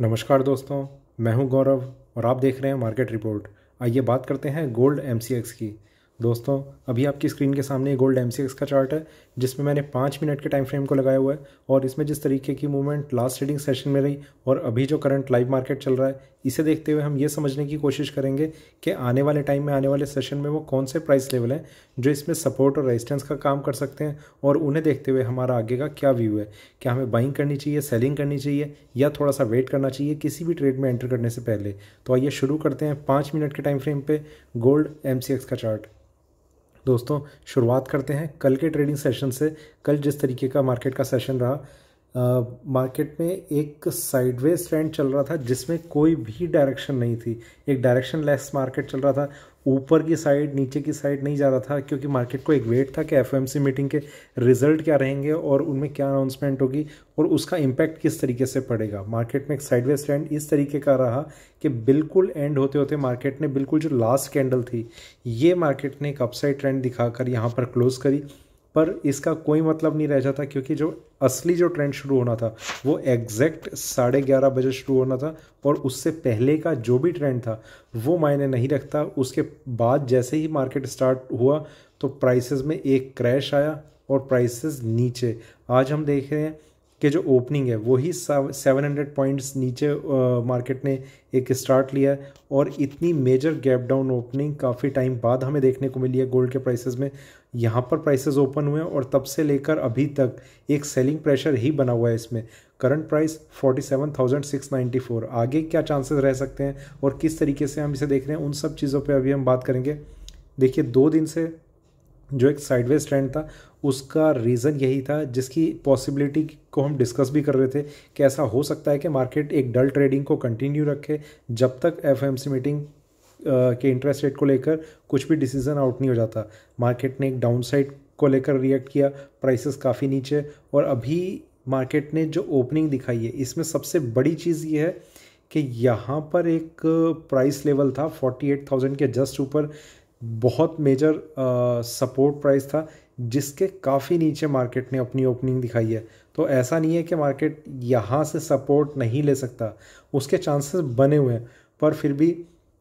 नमस्कार दोस्तों मैं हूं गौरव और आप देख रहे हैं मार्केट रिपोर्ट आइए बात करते हैं गोल्ड एम की दोस्तों अभी आपकी स्क्रीन के सामने गोल्ड एम का चार्ट है जिसमें मैंने पाँच मिनट के टाइम फ्रेम को लगाया हुआ है और इसमें जिस तरीके की मूवमेंट लास्ट ट्रेडिंग सेशन में रही और अभी जो करंट लाइव मार्केट चल रहा है इसे देखते हुए हम ये समझने की कोशिश करेंगे कि आने वाले टाइम में आने वाले सेशन में वो कौन से प्राइस लेवल हैं जो इसमें सपोर्ट और रेजिस्टेंस का काम कर सकते हैं और उन्हें देखते हुए हमारा आगे का क्या व्यू है क्या हमें बाइंग करनी चाहिए सेलिंग करनी चाहिए या थोड़ा सा वेट करना चाहिए किसी भी ट्रेड में एंटर करने से पहले तो आइए शुरू करते हैं पाँच मिनट के टाइम फ्रेम पर गोल्ड एम का चार्ट दोस्तों शुरुआत करते हैं कल के ट्रेडिंग सेशन से कल जिस तरीके का मार्केट का सेशन रहा मार्केट में एक साइडवेज ट्रेंड चल रहा था जिसमें कोई भी डायरेक्शन नहीं थी एक डायरेक्शन लेस मार्केट चल रहा था ऊपर की साइड नीचे की साइड नहीं जा रहा था क्योंकि मार्केट को एक वेट था कि एफ मीटिंग के रिजल्ट क्या रहेंगे और उनमें क्या अनाउंसमेंट होगी और उसका इम्पैक्ट किस तरीके से पड़ेगा मार्केट में एक साइडवे स्टैंड इस तरीके का रहा कि बिल्कुल एंड होते होते मार्केट ने बिल्कुल जो लास्ट कैंडल थी ये मार्केट ने एक अपसाइड ट्रेंड दिखाकर यहाँ पर क्लोज़ करी पर इसका कोई मतलब नहीं रह जाता क्योंकि जो असली जो ट्रेंड शुरू होना था वो एग्जैक्ट साढ़े ग्यारह बजे शुरू होना था और उससे पहले का जो भी ट्रेंड था वो मायने नहीं रखता उसके बाद जैसे ही मार्केट स्टार्ट हुआ तो प्राइसेस में एक क्रैश आया और प्राइसेस नीचे आज हम देख रहे हैं कि जो ओपनिंग है वही सेवन हंड्रेड पॉइंट्स नीचे मार्केट ने एक स्टार्ट लिया है और इतनी मेजर गैप डाउन ओपनिंग काफ़ी टाइम बाद हमें देखने को मिली है गोल्ड के प्राइसेस में यहाँ पर प्राइसेस ओपन हुए और तब से लेकर अभी तक एक सेलिंग प्रेशर ही बना हुआ है इसमें करंट प्राइस 47,694 आगे क्या चांसेस रह सकते हैं और किस तरीके से हम इसे देख रहे हैं उन सब चीज़ों पे अभी हम बात करेंगे देखिए दो दिन से जो एक साइडवेज ट्रेंड था उसका रीज़न यही था जिसकी पॉसिबिलिटी को हम डिस्कस भी कर रहे थे कि ऐसा हो सकता है कि मार्केट एक डल ट्रेडिंग को कंटिन्यू रखे जब तक एफएमसी मीटिंग के इंटरेस्ट रेट को लेकर कुछ भी डिसीजन आउट नहीं हो जाता मार्केट ने एक डाउन साइड को लेकर रिएक्ट किया प्राइसेस काफ़ी नीचे और अभी मार्केट ने जो ओपनिंग दिखाई है इसमें सबसे बड़ी चीज़ ये है कि यहाँ पर एक प्राइस लेवल था 48,000 के जस्ट ऊपर बहुत मेजर सपोर्ट प्राइस था जिसके काफ़ी नीचे मार्केट ने अपनी ओपनिंग दिखाई है तो ऐसा नहीं है कि मार्केट यहाँ से सपोर्ट नहीं ले सकता उसके चांसेस बने हुए हैं पर फिर भी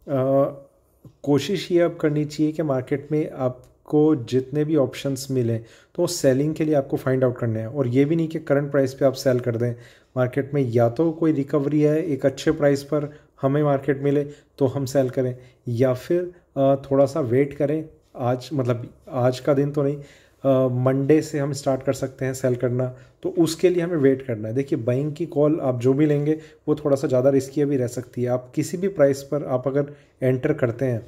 कोशिश ये आप करनी चाहिए कि मार्केट में आपको जितने भी ऑप्शंस मिलें तो सेलिंग के लिए आपको फाइंड आउट करने हैं और ये भी नहीं कि करंट प्राइस पे आप सेल कर दें मार्केट में या तो कोई रिकवरी है एक अच्छे प्राइस पर हमें मार्केट मिले तो हम सेल करें या फिर थोड़ा सा वेट करें आज मतलब आज का दिन तो नहीं मंडे से हम स्टार्ट कर सकते हैं सेल करना तो उसके लिए हमें वेट करना है देखिए बैंक की कॉल आप जो भी लेंगे वो थोड़ा सा ज़्यादा रिस्की अभी रह सकती है आप किसी भी प्राइस पर आप अगर एंटर करते हैं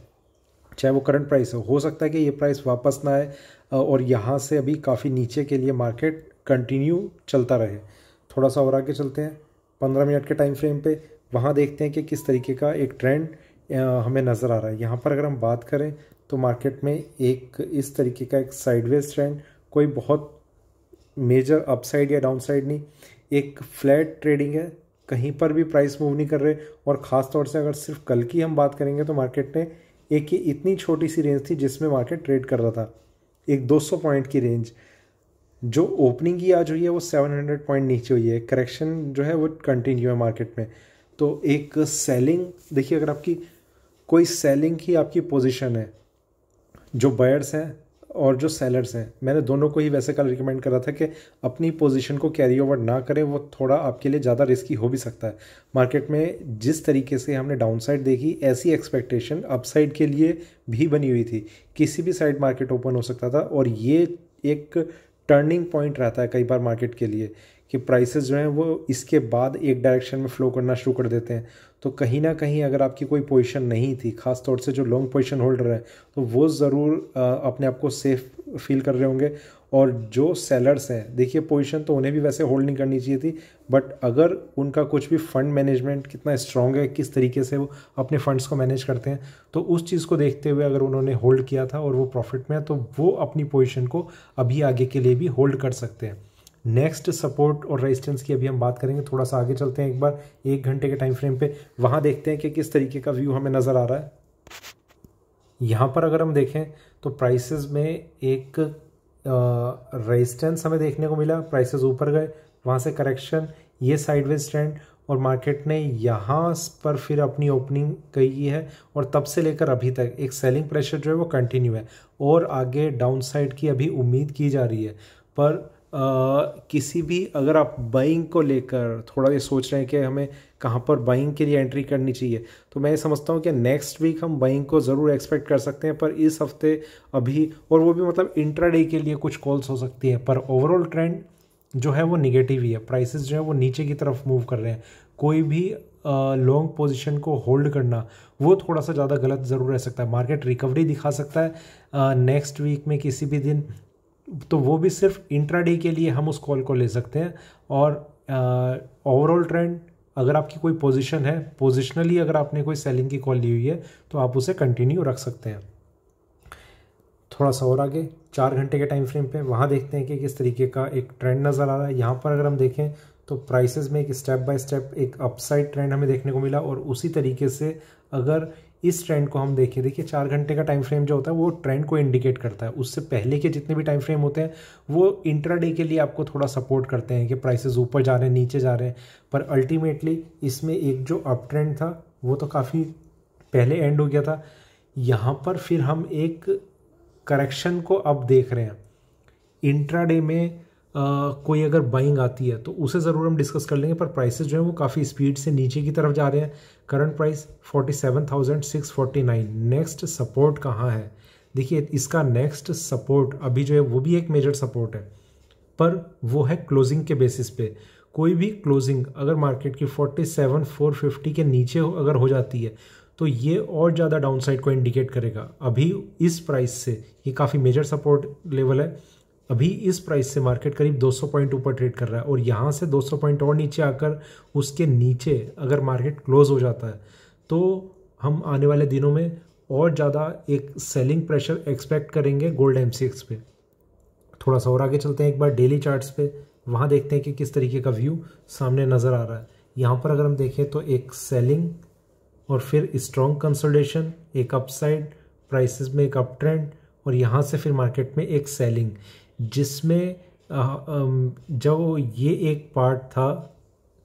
चाहे वो करंट प्राइस हो हो सकता है कि ये प्राइस वापस ना आए और यहाँ से अभी काफ़ी नीचे के लिए मार्केट कंटिन्यू चलता रहे थोड़ा सा और आगे चलते हैं पंद्रह मिनट के टाइम फ्रेम पर वहाँ देखते हैं कि किस तरीके का एक ट्रेंड हमें नज़र आ रहा है यहाँ पर अगर हम बात करें तो मार्केट में एक इस तरीके का एक साइडवेज ट्रेंड कोई बहुत मेजर अपसाइड या डाउनसाइड नहीं एक फ्लैट ट्रेडिंग है कहीं पर भी प्राइस मूव नहीं कर रहे और ख़ास तौर से अगर सिर्फ कल की हम बात करेंगे तो मार्केट ने एक ही इतनी छोटी सी रेंज थी जिसमें मार्केट ट्रेड कर रहा था एक 200 पॉइंट की रेंज जो ओपनिंग की आज हुई है वो 700 पॉइंट नीचे हुई है करेक्शन जो है वो कंटिन्यू है मार्केट में तो एक सेलिंग देखिए अगर आपकी कोई सेलिंग की आपकी पोजिशन है जो बायर्स हैं और जो सेलर्स हैं मैंने दोनों को ही वैसे कल रिकमेंड करा था कि अपनी पोजीशन को कैरी ओवर ना करें वो थोड़ा आपके लिए ज़्यादा रिस्की हो भी सकता है मार्केट में जिस तरीके से हमने डाउनसाइड देखी ऐसी एक्सपेक्टेशन अपसाइड के लिए भी बनी हुई थी किसी भी साइड मार्केट ओपन हो सकता था और ये एक टर्निंग पॉइंट रहता है कई बार मार्केट के लिए कि प्राइसेस जो हैं वो इसके बाद एक डायरेक्शन में फ़्लो करना शुरू कर देते हैं तो कहीं ना कहीं अगर आपकी कोई पोजीशन नहीं थी ख़ास तौर से जो लॉन्ग पोजीशन होल्डर हैं तो वो ज़रूर अपने आप को सेफ़ फील कर रहे होंगे और जो सेलर्स हैं देखिए पोजीशन तो उन्हें भी वैसे होल्ड नहीं करनी चाहिए थी बट अगर उनका कुछ भी फंड मैनेजमेंट कितना स्ट्रांग है किस तरीके से वो अपने फंड्स को मैनेज करते हैं तो उस चीज़ को देखते हुए अगर उन्होंने होल्ड किया था और वो प्रॉफिट में है तो वो अपनी पोजिशन को अभी आगे के लिए भी होल्ड कर सकते हैं नेक्स्ट सपोर्ट और रेजिस्टेंस की अभी हम बात करेंगे थोड़ा सा आगे चलते हैं एक बार एक घंटे के टाइम फ्रेम पे वहाँ देखते हैं कि किस तरीके का व्यू हमें नज़र आ रहा है यहाँ पर अगर हम देखें तो प्राइसेस में एक रेजिस्टेंस हमें देखने को मिला प्राइसेस ऊपर गए वहाँ से करेक्शन ये साइडवेज ट्रेंड और मार्केट ने यहाँ पर फिर अपनी ओपनिंग कही है और तब से लेकर अभी तक एक सेलिंग प्रेशर जो है वो कंटिन्यू है और आगे डाउनसाइड की अभी उम्मीद की जा रही है पर किसी भी अगर आप बाइंग को लेकर थोड़ा ये सोच रहे हैं कि हमें कहाँ पर बाइंग के लिए एंट्री करनी चाहिए तो मैं ये समझता हूँ कि नेक्स्ट वीक हम बाइंग को ज़रूर एक्सपेक्ट कर सकते हैं पर इस हफ्ते अभी और वो भी मतलब इंट्राडे के लिए कुछ कॉल्स हो सकती है पर ओवरऑल ट्रेंड जो है वो निगेटिव ही है प्राइसेस जो है वो नीचे की तरफ मूव कर रहे हैं कोई भी लॉन्ग uh, पोजीशन को होल्ड करना वो थोड़ा सा ज़्यादा गलत ज़रूर रह सकता है मार्केट रिकवरी दिखा सकता है नेक्स्ट uh, वीक में किसी भी दिन तो वो भी सिर्फ इंट्राडे के लिए हम उस कॉल को ले सकते हैं और ओवरऑल ट्रेंड अगर आपकी कोई पोजीशन है पोजिशनली अगर आपने कोई सेलिंग की कॉल ली हुई है तो आप उसे कंटिन्यू रख सकते हैं थोड़ा सा और आगे चार घंटे के टाइम फ्रेम पे वहाँ देखते हैं कि किस तरीके का एक ट्रेंड नज़र आ रहा है यहाँ पर अगर हम देखें तो प्राइसेस में एक स्टेप बाय स्टेप एक अपसाइड ट्रेंड हमें देखने को मिला और उसी तरीके से अगर इस ट्रेंड को हम देखें देखिए चार घंटे का टाइम फ्रेम जो होता है वो ट्रेंड को इंडिकेट करता है उससे पहले के जितने भी टाइम फ्रेम होते हैं वो इंट्राडे के लिए आपको थोड़ा सपोर्ट करते हैं कि प्राइसेस ऊपर जा रहे हैं नीचे जा रहे हैं पर अल्टीमेटली इसमें एक जो अप ट्रेंड था वो तो काफ़ी पहले एंड हो गया था यहाँ पर फिर हम एक करेक्शन को अब देख रहे हैं इंट्राडे में कोई अगर बाइंग आती है तो उसे ज़रूर हम डिस्कस कर लेंगे पर प्राइसेज जो हैं वो काफ़ी स्पीड से नीचे की तरफ जा रहे हैं current price forty forty seven thousand six nine next support कहाँ है देखिए इसका नेक्स्ट सपोर्ट अभी जो है वो भी एक मेजर सपोर्ट है पर वो है क्लोजिंग के बेसिस पे कोई भी क्लोजिंग अगर मार्केट की 47,450 के नीचे अगर हो जाती है तो ये और ज़्यादा डाउनसाइड को इंडिकेट करेगा अभी इस प्राइस से ये काफ़ी मेजर सपोर्ट लेवल है अभी इस प्राइस से मार्केट करीब 200 पॉइंट ऊपर ट्रेड कर रहा है और यहाँ से 200 पॉइंट और नीचे आकर उसके नीचे अगर मार्केट क्लोज हो जाता है तो हम आने वाले दिनों में और ज़्यादा एक सेलिंग प्रेशर एक्सपेक्ट करेंगे गोल्ड एम सी पे थोड़ा सा और आगे चलते हैं एक बार डेली चार्ट्स पे वहाँ देखते हैं कि किस तरीके का व्यू सामने नज़र आ रहा है यहाँ पर अगर हम देखें तो एक सेलिंग और फिर स्ट्रॉन्ग कंसल्टेशन एक अपसाइड प्राइसेस में एक अप ट्रेंड और यहाँ से फिर मार्केट में एक सेलिंग जिसमें जब ये एक पार्ट था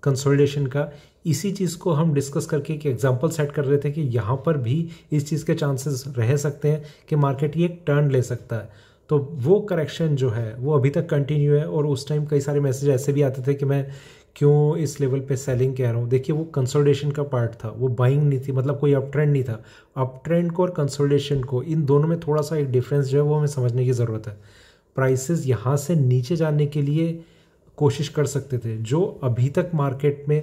कंसोलिडेशन का इसी चीज़ को हम डिस्कस करके एक एग्जांपल सेट कर रहे थे कि यहाँ पर भी इस चीज़ के चांसेस रह सकते हैं कि मार्केट ये एक टर्न ले सकता है तो वो करेक्शन जो है वो अभी तक कंटिन्यू है और उस टाइम कई सारे मैसेज ऐसे भी आते थे कि मैं क्यों इस लेवल पे सेलिंग कह रहा हूँ देखिए वो कंसोलिडेशन का पार्ट था वो बाइंग नहीं थी मतलब कोई अप ट्रेंड नहीं था अप ट्रेंड को और कंसोलिडेशन को इन दोनों में थोड़ा सा एक डिफरेंस जो है वो हमें समझने की ज़रूरत है प्राइसेस यहाँ से नीचे जाने के लिए कोशिश कर सकते थे जो अभी तक मार्केट में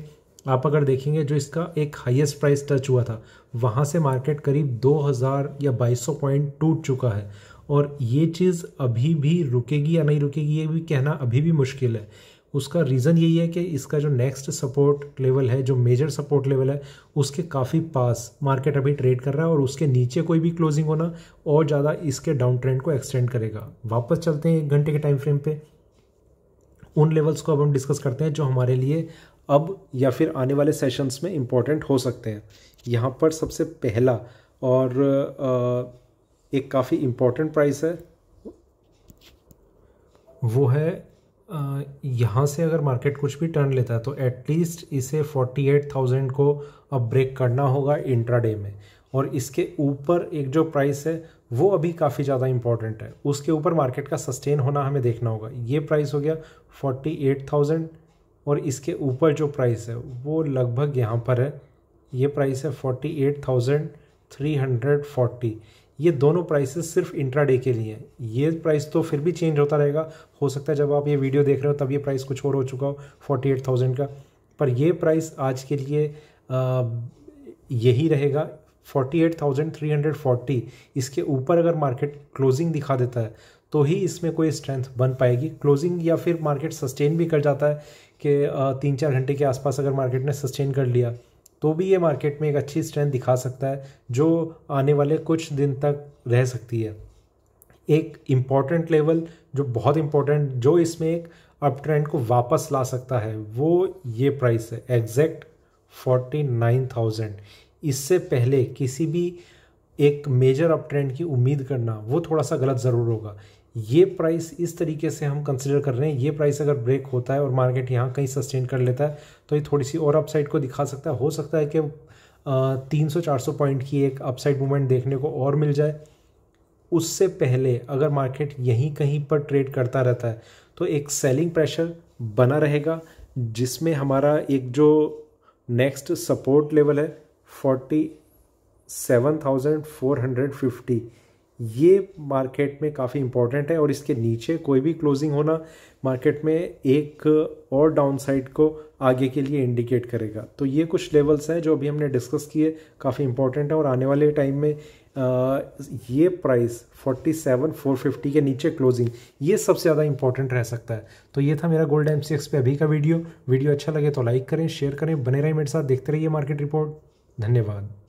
आप अगर देखेंगे जो इसका एक हाईएस्ट प्राइस टच हुआ था वहाँ से मार्केट करीब 2000 या 2200 पॉइंट टूट चुका है और ये चीज़ अभी भी रुकेगी या नहीं रुकेगी ये भी कहना अभी भी मुश्किल है उसका रीज़न यही है कि इसका जो नेक्स्ट सपोर्ट लेवल है जो मेजर सपोर्ट लेवल है उसके काफ़ी पास मार्केट अभी ट्रेड कर रहा है और उसके नीचे कोई भी क्लोजिंग होना और ज़्यादा इसके डाउन ट्रेंड को एक्सटेंड करेगा वापस चलते हैं एक घंटे के टाइम फ्रेम पे उन लेवल्स को अब हम डिस्कस करते हैं जो हमारे लिए अब या फिर आने वाले सेशंस में इम्पॉर्टेंट हो सकते हैं यहाँ पर सबसे पहला और एक काफ़ी इम्पॉर्टेंट प्राइस है वो है यहाँ से अगर मार्केट कुछ भी टर्न लेता है तो एटलीस्ट इसे 48,000 को अब ब्रेक करना होगा इंट्राडे में और इसके ऊपर एक जो प्राइस है वो अभी काफ़ी ज़्यादा इंपॉर्टेंट है उसके ऊपर मार्केट का सस्टेन होना हमें देखना होगा ये प्राइस हो गया 48,000 और इसके ऊपर जो प्राइस है वो लगभग यहाँ पर है ये प्राइस है फोर्टी ये दोनों प्राइसेस सिर्फ इंट्रा डे के लिए हैं ये प्राइस तो फिर भी चेंज होता रहेगा हो सकता है जब आप ये वीडियो देख रहे हो तब ये प्राइस कुछ और हो चुका हो फोर्टी एट थाउजेंड का पर ये प्राइस आज के लिए यही रहेगा forty eight thousand three hundred forty इसके ऊपर अगर मार्केट क्लोजिंग दिखा देता है तो ही इसमें कोई स्ट्रेंथ बन पाएगी क्लोजिंग या फिर मार्केट सस्टेन भी कर जाता है कि तीन चार घंटे के आसपास अगर मार्केट ने सस्टेन कर लिया तो भी ये मार्केट में एक अच्छी स्ट्रेंथ दिखा सकता है जो आने वाले कुछ दिन तक रह सकती है एक इम्पॉर्टेंट लेवल जो बहुत इम्पोर्टेंट जो इसमें एक अप ट्रेंड को वापस ला सकता है वो ये प्राइस है एग्जैक्ट फोर्टी नाइन थाउजेंड इससे पहले किसी भी एक मेजर अप ट्रेंड की उम्मीद करना वो थोड़ा सा गलत ज़रूर होगा ये प्राइस इस तरीके से हम कंसिडर कर रहे हैं ये प्राइस अगर ब्रेक होता है और मार्केट यहाँ कहीं सस्टेन कर लेता है तो ये थोड़ी सी और अपसाइड को दिखा सकता है हो सकता है कि तीन सौ चार सौ पॉइंट की एक अपसाइड मूवमेंट देखने को और मिल जाए उससे पहले अगर मार्केट यहीं कहीं पर ट्रेड करता रहता है तो एक सेलिंग प्रेशर बना रहेगा जिसमें हमारा एक जो नेक्स्ट सपोर्ट लेवल है forty seven thousand four hundred fifty ये मार्केट में काफ़ी इंपॉर्टेंट है और इसके नीचे कोई भी क्लोजिंग होना मार्केट में एक और डाउनसाइड को आगे के लिए इंडिकेट करेगा तो ये कुछ लेवल्स हैं जो अभी हमने डिस्कस किए काफ़ी इंपॉर्टेंट है और आने वाले टाइम में आ, ये प्राइस 47 450 के नीचे क्लोजिंग ये सबसे ज़्यादा इंपॉर्टेंट रह सकता है तो ये था मेरा गोल्ड एम पे अभी का वीडियो वीडियो अच्छा लगे तो लाइक करें शेयर करें बने रहें मेरे साथ देखते रहिए मार्केट रिपोर्ट धन्यवाद